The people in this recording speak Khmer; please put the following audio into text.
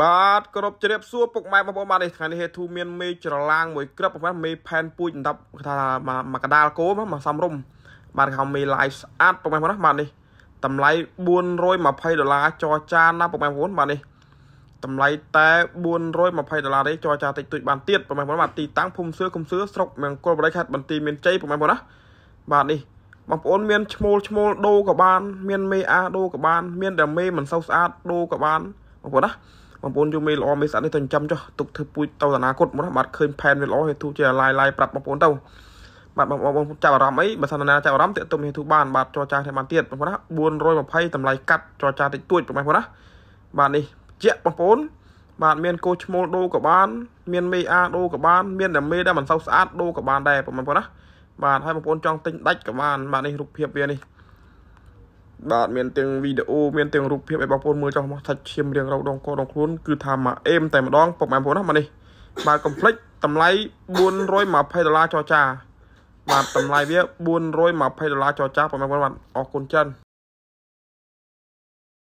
បាទគោរពជ្រាបសួរពុកម៉ែបងប្អូនបាទនេះថ្ងៃនេះហេតុមានមេច្រឡាងមួយក្រឹបប៉ុន្តែមេផែនពូជដណ្ដប់គេថាមកកដាលគោមកសំរុំបាទគេហៅមេ live ស្អាតពុកម៉ែបងប្អូនបាទនេះតម្លៃ420ដុល្លារចរចាណាពុកម៉ែបងប្អូនបាទនេះតម្លៃតែ420ដុល្លារទេចរចាតិចតួចបានទៀតបងប្អូនបាទទីតាំងភូមិសឿគុំសឿស្រុកមង្គលបរិខេត្តបន្ទាយមានជ័យបងប្អូនណាបាទនេះបងប្អូនមានឈ្មោលឈ្មោលដូក៏បានមានមេអាដូក៏បានមានតែមេមិនសូវស្អាតដូក៏បានបងប្អូនណាបងប្អូនយកមេល្អមេស្អាតនេះទៅចិញ្ចឹមចុះទុកធ្វើពូជទៅអនាគតមកបាទឃើញផែនវាល្អហេតុជាឡាយឡាយប្រាប់បងប្អូនទៅបាទបងប្អូនចាប់អារម្មណ៍អីបើសិនណាចាប់អារម្មណ៍តាក់ទងហេតុបានបាទចរចានេះបានទៀតបងប្អូនណា420តម្លៃកាត់ចរចាតិចតួចបងប្អូនណាបាទនេះជាបងប្អូនបាទមានកោឈ្មោលដូរក៏បានមានមេអាដូរក៏បានមានតែមេដែលមិនសូវស្អាតដូរក៏បានដែរបងប្អូនណាបាទហើយបងប្អូនចង់ទិញដាច់ក៏បានបាទនេះរូបភាពវានេះបាទមានទាំងវីដេអូមានទាំងរូបភាពឲ្យបងប្អូនមើលចុះមកថាឈាមរៀងរោដងកដងខ្លួនគឺថាមកអេមតែម្ដងពុកម៉ែបងប្អូនណាមកនេះបាទកំភ្លេចតម្លៃ420ដុល្លារចរចាបាទតម្លៃវា420ដុល្លារចរចាពុកម៉ែបងប្អូនបាទអរគុណច្រើន